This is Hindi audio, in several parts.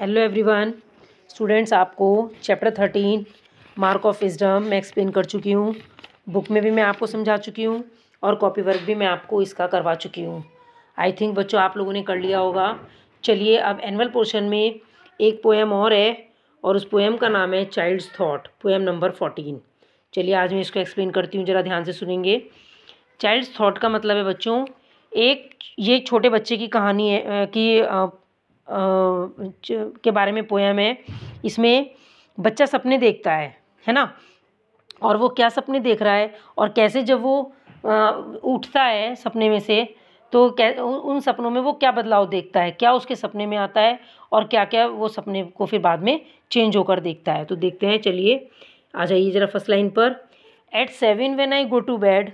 हेलो एवरीवन स्टूडेंट्स आपको chapter thirteen mark of wisdom मैं एक्सप्लेन कर चुकी हूँ बुक में भी मैं आपको समझा चुकी हूँ और कॉपी वर्क भी मैं आपको इसका करवा चुकी हूँ आई थिंक बच्चों आप लोगों ने कर लिया होगा चलिए अब एनअल पोर्शन में एक पोएम और है और उस पोएम का नाम है child's thought poem number fourteen चलिए आज मैं इसको एक्सप्लेन करती हूँ ज़रा ध्यान से सुनेंगे चाइल्ड्स थाट का मतलब है बच्चों एक ये छोटे बच्चे की कहानी है कि के बारे में पोयम है इसमें बच्चा सपने देखता है है ना और वो क्या सपने देख रहा है और कैसे जब वो उठता है सपने में से तो उन सपनों में वो क्या बदलाव देखता है क्या उसके सपने में आता है और क्या क्या वो सपने को फिर बाद में चेंज होकर देखता है तो देखते हैं चलिए आ जाइए ज़रा फर्स्ट लाइन पर at seven when I go to bed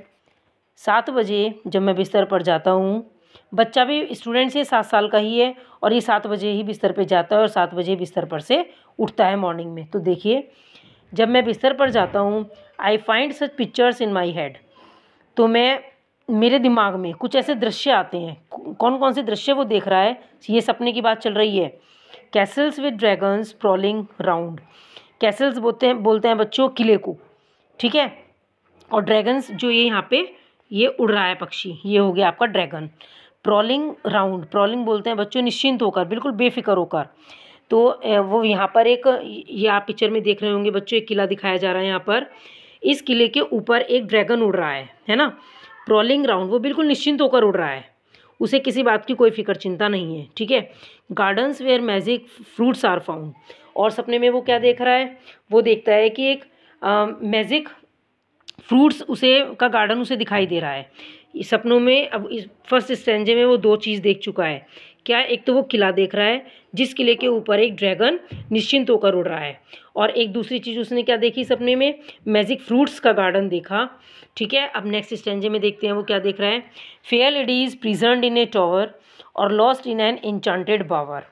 सात बजे जब मैं बिस्तर पर जाता हूँ बच्चा भी स्टूडेंट्स से सात साल का ही है और ये सात बजे ही बिस्तर पे जाता है और सात बजे बिस्तर पर से उठता है मॉर्निंग में तो देखिए जब मैं बिस्तर पर जाता हूँ I find such pictures in my head तो मैं मेरे दिमाग में कुछ ऐसे दृश्य आते हैं कौन कौन से दृश्य वो देख रहा है ये सपने की बात चल रही है castles with dragons prowling round castles बोलते हैं बोलते हैं बच्चों किले को ठीक है और ड्रैगन्स जो ये यहाँ पे ये उड़ रहा है पक्षी ये हो गया आपका ड्रैगन प्रॉलिंग राउंड प्रॉलिंग बोलते हैं बच्चों निश्चिंत होकर बिल्कुल बेफिक्र होकर तो वो यहाँ पर एक ये आप पिक्चर में देख रहे होंगे बच्चों एक किला दिखाया जा रहा है यहाँ पर इस किले के ऊपर एक ड्रैगन उड़ रहा है है ना प्रॉलिंग राउंड वो बिल्कुल निश्चिंत होकर उड़ रहा है उसे किसी बात की कोई फिक्र चिंता नहीं है ठीक है gardens where magic fruits are found और सपने में वो क्या देख रहा है वो देखता है कि एक मैजिक फ्रूट्स उसे का गार्डन उसे दिखाई दे रहा है सपनों में अब इस फर्स्ट स्टेंजे में वो दो चीज़ देख चुका है क्या एक तो वो किला देख रहा है जिस किले के ऊपर एक ड्रैगन निश्चिंत होकर उड़ रहा है और एक दूसरी चीज़ उसने क्या देखी सपने में मैजिक फ्रूट्स का गार्डन देखा ठीक है अब नेक्स्ट स्टेंजे में देखते हैं वो क्या देख रहा है fair ladies present in a tower और lost in an enchanted bower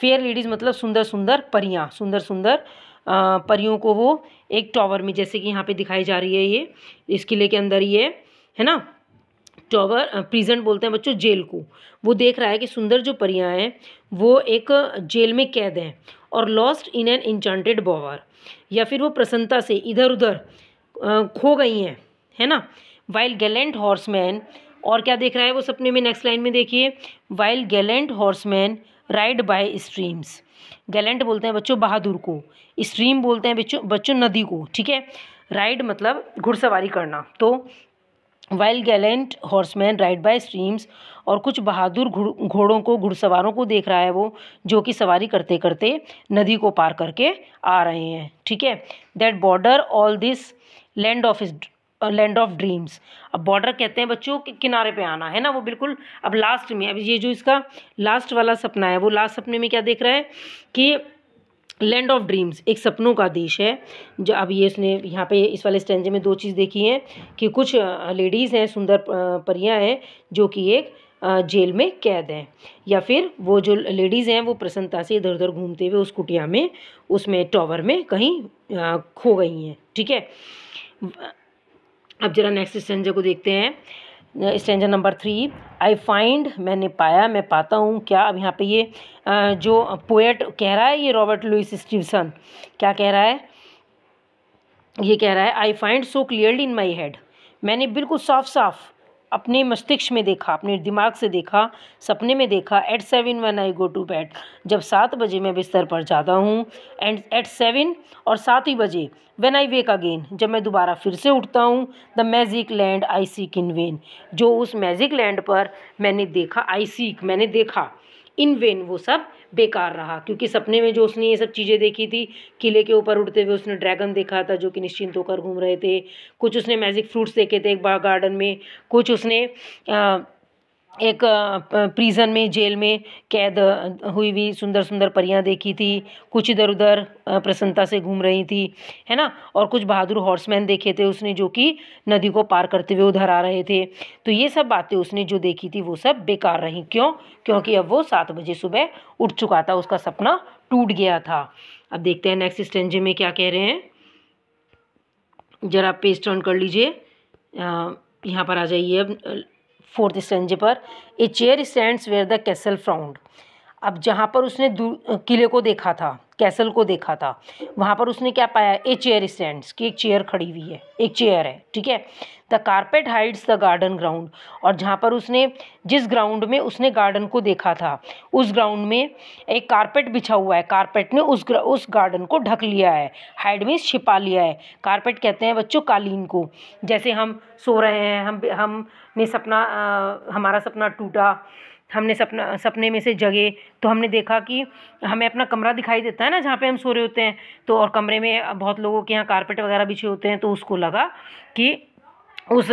fair ladies मतलब सुंदर सुंदर परियाँ सुंदर सुंदर परियों को वो एक टॉवर में जैसे कि यहाँ पर दिखाई जा रही है ये इस किले के अंदर ये है ना टॉवर प्रिजेंट बोलते हैं बच्चों जेल को वो देख रहा है कि सुंदर जो परियाँ हैं वो एक जेल में कैद हैं और lost in an enchanted bower या फिर वो प्रसन्नता से इधर उधर खो गई हैं है ना वाइल गैलेंट हॉर्समैन और क्या देख रहा है वो सपने में नेक्स्ट लाइन में देखिए while gallant horseman ride by streams gallant बोलते हैं बच्चों बहादुर को स्ट्रीम बोलते हैं बच्चों बच्चों नदी को ठीक है राइड मतलब घुड़सवारी करना तो wild gallant horseman ride by streams और कुछ बहादुर घोड़ों को घुड़सवारों को देख रहा है वो जो कि सवारी करते करते नदी को पार करके आ रहे हैं ठीक है that border all this land of is land of dreams अब बॉर्डर कहते हैं बच्चों कि किनारे पे आना है ना वो बिल्कुल अब लास्ट में अब ये जो इसका लास्ट वाला सपना है वो लास्ट सपने में क्या देख रहा है कि लैंड ऑफ ड्रीम्स एक सपनों का देश है जो अब ये इसने यहाँ पे इस वाले स्टेंजे में दो चीज़ देखी है कि कुछ लेडीज़ हैं सुंदर परियाँ हैं जो कि एक जेल में कैद हैं या फिर वो जो लेडीज़ हैं वो प्रसन्नता से इधर उधर घूमते हुए उस कुटिया में उसमें टॉवर में कहीं खो गई हैं ठीक है अब जरा नेक्स्ट स्टेंजे को देखते हैं stanza number three I find मैंने पाया मैं पाता हूँ क्या अब यहाँ पे ये जो पोएट कह रहा है ये रॉबर्ट लुइस स्टीवसन क्या कह रहा है ये कह रहा है I find so clearly in my head मैंने बिल्कुल साफ साफ अपने मस्तिष्क में देखा अपने दिमाग से देखा सपने में देखा at seven when I go to bed जब सात बजे मैं बिस्तर पर जाता हूँ एंड एट सेवन और सात ही बजे वेन आई वेक अगेन जब मैं दोबारा फिर से उठता हूँ the magic land I seek in vain जो उस मैजिक लैंड पर मैंने देखा आई सीक मैंने देखा इन वेन वो सब बेकार रहा क्योंकि सपने में जो उसने ये सब चीज़ें देखी थी किले के ऊपर उड़ते हुए उसने ड्रैगन देखा था जो कि निश्चिंत होकर घूम रहे थे कुछ उसने मैजिक फ्रूट्स देखे थे एक बार गार्डन में कुछ उसने आ, एक प्रिज़न में जेल में कैद हुई हुई सुंदर सुंदर परियां देखी थी कुछ इधर उधर प्रसन्नता से घूम रही थी है ना और कुछ बहादुर हॉर्समैन देखे थे उसने जो कि नदी को पार करते हुए उधर आ रहे थे तो ये सब बातें उसने जो देखी थी वो सब बेकार रहीं क्यों क्योंकि अब वो सात बजे सुबह उठ चुका था उसका सपना टूट गया था अब देखते हैं नेक्स्ट स्टेंजे में क्या कह रहे हैं ज़रा पेज टर्न कर लीजिए यहाँ पर आ जाइए अब Fourth is Zanzibar. A chair stands where the castle frowned. अब जहाँ पर उसने किले को देखा था कैसल को देखा था वहाँ पर उसने क्या पाया ए चेयर स्टैंड्स की एक चेयर खड़ी हुई है एक चेयर है ठीक है the carpet hides the garden ground और जहाँ पर उसने जिस ग्राउंड में उसने गार्डन को देखा था उस ग्राउंड में एक कारपेट बिछा हुआ है कारपेट ने उस उस गार्डन को ढक लिया है हाइड में छिपा लिया है कारपेट कहते हैं बच्चों कालीन को जैसे हम सो रहे हैं हम हमने सपना आ, हमारा सपना टूटा हमने सपना सपने में से जगे तो हमने देखा कि हमें अपना कमरा दिखाई देता है ना जहाँ पे हम सो रहे होते हैं तो और कमरे में बहुत लोगों के यहाँ कारपेट वगैरह बिछे होते हैं तो उसको लगा कि उस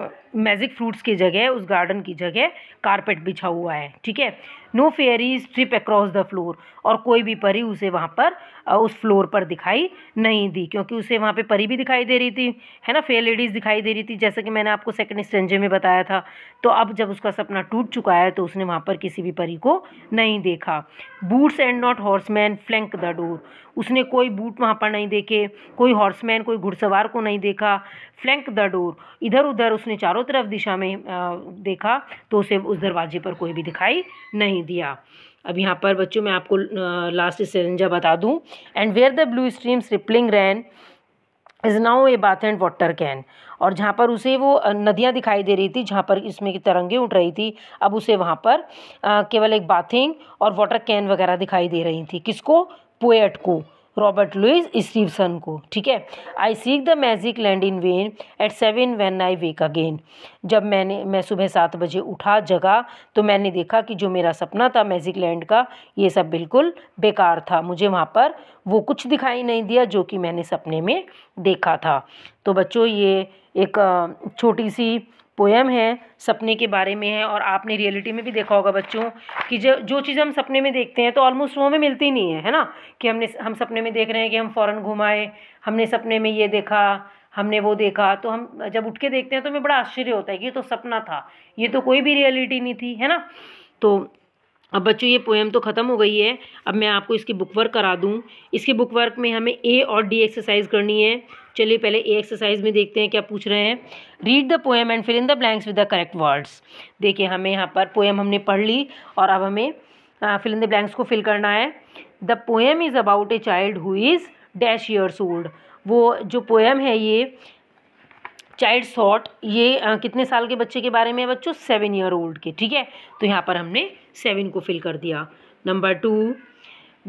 मैजिक फ्रूट्स की जगह उस गार्डन की जगह कारपेट बिछा हुआ है ठीक है no fairy strip across the floor और कोई भी परी उसे वहाँ पर उस फ्लोर पर दिखाई नहीं दी क्योंकि उसे वहाँ पे परी भी दिखाई दे रही थी है ना फेयर लेडीज़ दिखाई दे रही थी जैसे कि मैंने आपको सेकंड स्टेंजे में बताया था तो अब जब उसका सपना टूट चुका है तो उसने वहाँ पर किसी भी परी को नहीं देखा boots and not horseman flank the door उसने कोई बूट वहाँ पर नहीं देखे कोई हॉर्समैन कोई घुड़सवार को नहीं देखा फ्लैंक द डोर इधर उधर उसने चारों तरफ दिशा में देखा तो उसे उस दरवाजे पर कोई भी दिखाई नहीं दिया अब यहाँ पर बच्चों मैं आपको लास्ट सेंजा बता दूँ and where the blue streams rippling ran is now a bath and water can और जहाँ पर उसे वो नदियाँ दिखाई दे रही थी जहाँ पर इसमें की तरंगे उठ रही थी अब उसे वहाँ पर केवल एक बाथिंग और वाटर कैन वगैरह दिखाई दे रही थी किसको पोएट को रॉबर्ट लुइस स्टीवसन को ठीक है I seek the magic land in vain at seven when I wake again जब मैंने मैं सुबह सात बजे उठा जगा तो मैंने देखा कि जो मेरा सपना था मैजिक लैंड का ये सब बिल्कुल बेकार था मुझे वहाँ पर वो कुछ दिखाई नहीं दिया जो कि मैंने सपने में देखा था तो बच्चों ये एक छोटी सी पोएम है सपने के बारे में है और आपने रियलिटी में भी देखा होगा बच्चों कि जो जो चीज़ हम सपने में देखते हैं तो ऑलमोस्ट वो हमें मिलती नहीं है है ना कि हमने हम सपने में देख रहे हैं कि हम फ़ौरन घुमाए हमने सपने में ये देखा हमने वो देखा तो हम जब उठ के देखते हैं तो हमें बड़ा आश्चर्य होता है कि ये तो सपना था ये तो कोई भी रियलिटी नहीं थी है ना तो अब बच्चों ये पोएम तो ख़त्म हो गई है अब मैं आपको इसकी बुक वर्क करा दूँ इसके बुक वर्क में हमें ए और डी एक्सरसाइज करनी है चलिए पहले ए एक्सरसाइज में देखते हैं क्या पूछ रहे हैं read the poem and fill in the blanks with the correct words देखिए हमें यहाँ पर पोएम हमने पढ़ ली और अब हमें फिल इन द ब्लैंक्स को फिल करना है the poem is about a child who is dash years old वो जो पोएम है ये चाइल्ड सॉट ये आ, कितने साल के बच्चे के बारे में है बच्चों सेवन ईयर ओल्ड के ठीक है तो यहाँ पर हमने सेवन को फिल कर दिया number two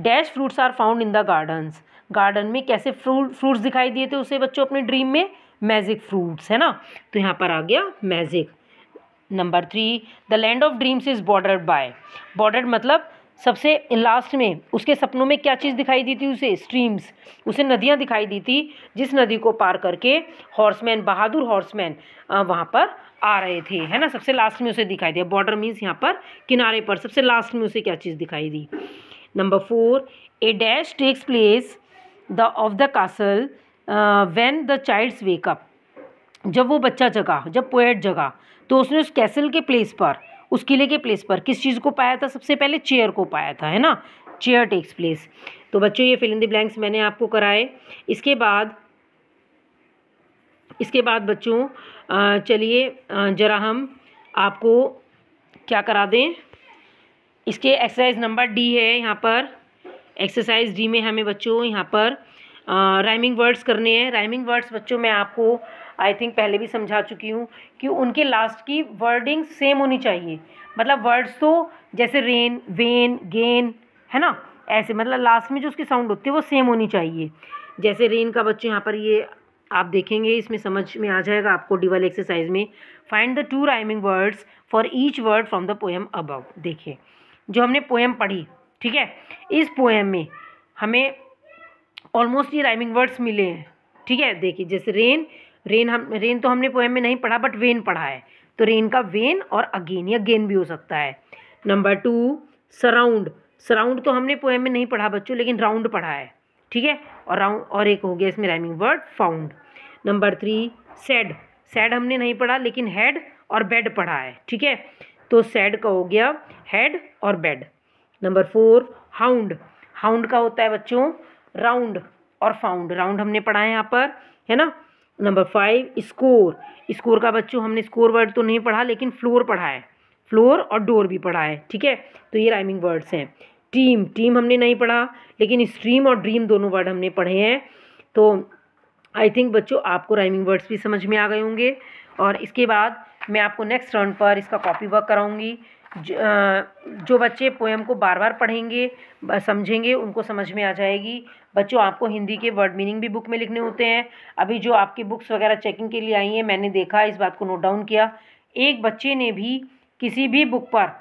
dash fruits are found in the gardens garden में कैसे फ्रूट फ्रूट्स दिखाई दिए थे उसे बच्चों अपने ड्रीम में मैजिक फ्रूट्स है ना तो यहाँ पर आ गया magic number three the land of dreams is border by border मतलब सबसे लास्ट में उसके सपनों में क्या चीज़ दिखाई दी थी उसे स्ट्रीम्स उसे नदियाँ दिखाई दी थी जिस नदी को पार करके हॉर्समैन बहादुर हॉर्समैन वहाँ पर आ रहे थे है ना सबसे लास्ट में उसे दिखाई दिया बॉर्डर मीन्स यहाँ पर किनारे पर सबसे लास्ट में उसे क्या चीज़ दिखाई दी number four a dash takes place the of the castle when the child's wake up जब वो बच्चा जगा जब पोएट जगा तो उसने उस कैसल के प्लेस पर उस किले के प्लेस पर किस चीज़ को पाया था सबसे पहले चेयर को पाया था है ना चेयर टेक्स प्लेस तो बच्चों ये फिलिंग द ब्लैंक्स मैंने आपको कराए इसके बाद इसके बाद बच्चों चलिए ज़रा हम आपको क्या करा दें इसके एक्सरसाइज नंबर डी है यहाँ पर एक्सरसाइज डी में हमें बच्चों यहाँ पर राइमिंग वर्ड्स करने हैं राइमिंग वर्ड्स बच्चों मैं आपको आई थिंक पहले भी समझा चुकी हूँ कि उनके लास्ट की वर्डिंग सेम होनी चाहिए मतलब वर्ड्स तो जैसे रेन वेन गेन है ना ऐसे मतलब लास्ट में जो उसकी साउंड होती है वो सेम होनी चाहिए जैसे रेन का बच्चों यहाँ पर ये आप देखेंगे इसमें समझ में आ जाएगा आपको डी वाले एक्सरसाइज में find the two rhyming words for each word from the poem above देखिए जो हमने पोएम पढ़ी ठीक है इस पोएम में हमें ऑलमोस्ट ये राइमिंग वर्ड्स मिले हैं ठीक है देखिए जैसे रेन रेन हम रेन तो हमने पोएम में नहीं पढ़ा बट वेन पढ़ा है तो रेन का वेन और अगेन या गेन भी हो सकता है नंबर टू सराउंड सराउंड तो हमने पोएम में नहीं पढ़ा बच्चों लेकिन राउंड पढ़ा है ठीक है और राउंड और एक हो गया इसमें rhyming word found number three said said हमने नहीं पढ़ा लेकिन हेड और बेड पढ़ा है ठीक है तो सेड का हो गया हेड और bed number four hound hound का होता है बच्चों राउंड और फाउंड राउंड हमने पढ़ा है यहाँ पर है ना नंबर फाइव स्कोर स्कोर का बच्चों हमने स्कोर वर्ड तो नहीं पढ़ा लेकिन फ्लोर पढ़ा है फ्लोर और डोर भी पढ़ा है ठीक है तो ये राइमिंग वर्ड्स हैं टीम टीम हमने नहीं पढ़ा लेकिन स्ट्रीम और ड्रीम दोनों वर्ड हमने पढ़े हैं तो आई थिंक बच्चों आपको राइमिंग वर्ड्स भी समझ में आ गए होंगे और इसके बाद मैं आपको नेक्स्ट राउंड पर इसका कॉपी वर्क कराऊंगी जो बच्चे पोएम को बार बार पढ़ेंगे समझेंगे उनको समझ में आ जाएगी बच्चों आपको हिंदी के वर्ड मीनिंग भी बुक में लिखने होते हैं अभी जो आपकी बुक्स वगैरह चेकिंग के लिए आई हैं मैंने देखा इस बात को नोट डाउन किया एक बच्चे ने भी किसी भी बुक पर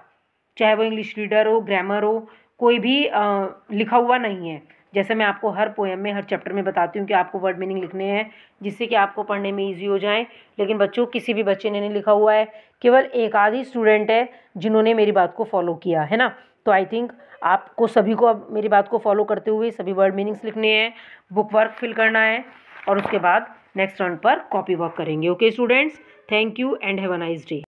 चाहे वो इंग्लिश रीडर हो ग्रामर हो कोई भी आ, लिखा हुआ नहीं है जैसे मैं आपको हर पोएम में हर चैप्टर में बताती हूँ कि आपको वर्ड मीनिंग लिखने हैं जिससे कि आपको पढ़ने में ईजी हो जाए लेकिन बच्चों किसी भी बच्चे ने नहीं लिखा हुआ है केवल एक आधी स्टूडेंट है जिन्होंने मेरी बात को फॉलो किया है ना तो आई थिंक आपको सभी को अब मेरी बात को फॉलो करते हुए सभी वर्ड मीनिंग्स लिखने हैं बुक वर्क फिल करना है और उसके बाद नेक्स्ट राउंड पर कॉपी वर्क करेंगे okay students thank you and have a nice day